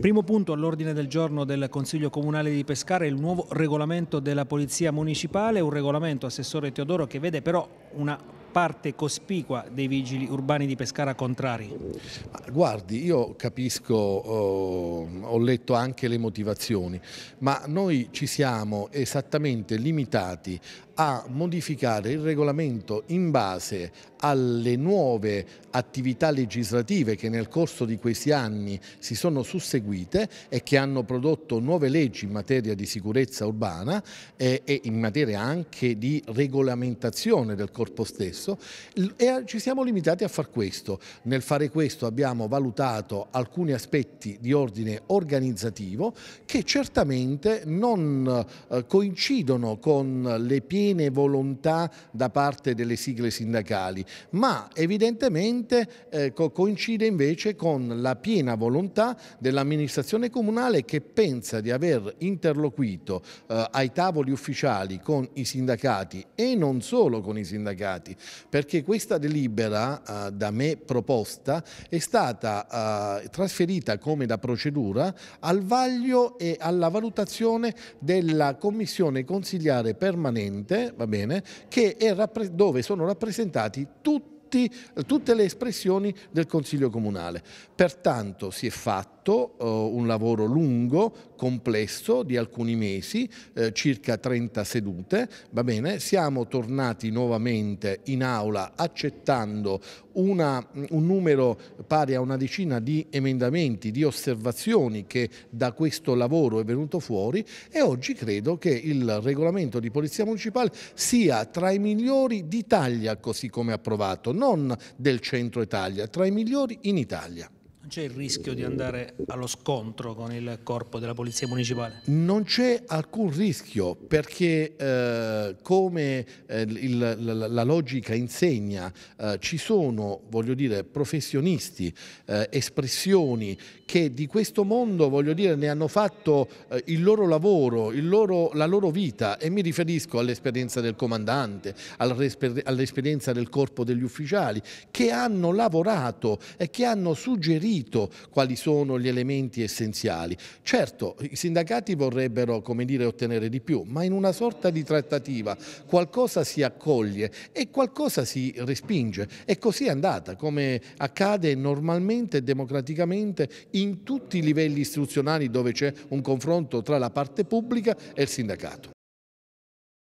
Primo punto all'ordine del giorno del Consiglio Comunale di Pescara è il nuovo regolamento della Polizia Municipale, un regolamento, Assessore Teodoro, che vede però una parte cospicua dei vigili urbani di Pescara contrari? Guardi, io capisco oh, ho letto anche le motivazioni, ma noi ci siamo esattamente limitati a modificare il regolamento in base alle nuove attività legislative che nel corso di questi anni si sono susseguite e che hanno prodotto nuove leggi in materia di sicurezza urbana eh, e in materia anche di regolamentazione del corpo stesso e eh, ci siamo limitati a far questo. Nel fare questo abbiamo valutato alcuni aspetti di ordine organizzativo organizzativo che certamente non eh, coincidono con le piene volontà da parte delle sigle sindacali, ma evidentemente eh, coincide invece con la piena volontà dell'amministrazione comunale che pensa di aver interloquito eh, ai tavoli ufficiali con i sindacati e non solo con i sindacati, perché questa delibera da me proposta è stata trasferita come da procedura al vaglio e alla valutazione della commissione consigliare permanente, va bene, dove sono rappresentati tutti tutte le espressioni del Consiglio Comunale. Pertanto si è fatto fatto eh, un lavoro lungo, complesso, di alcuni mesi, eh, circa 30 sedute, va bene, siamo tornati nuovamente in aula accettando una, un numero pari a una decina di emendamenti, di osservazioni che da questo lavoro è venuto fuori e oggi credo che il regolamento di Polizia Municipale sia tra i migliori d'Italia così come approvato, non del centro Italia, tra i migliori in Italia. Non c'è il rischio di andare allo scontro con il corpo della Polizia Municipale? Non c'è alcun rischio perché eh, come eh, il, la, la, logica insegna eh, ci sono, voglio dire, professionisti, eh, espressioni che di questo mondo, voglio dire, ne hanno fatto eh, il loro lavoro, il loro, la loro vita e mi riferisco all'esperienza del comandante, all'esperienza del corpo degli ufficiali che hanno lavorato e che hanno suggerito capito quali sono gli elementi essenziali. Certo, i sindacati vorrebbero dire, ottenere di più, ma in una sorta di trattativa qualcosa si accoglie e qualcosa si respinge. E così è andata, come accade normalmente e democraticamente in tutti i livelli istituzionali dove c'è un confronto tra la parte pubblica e il sindacato.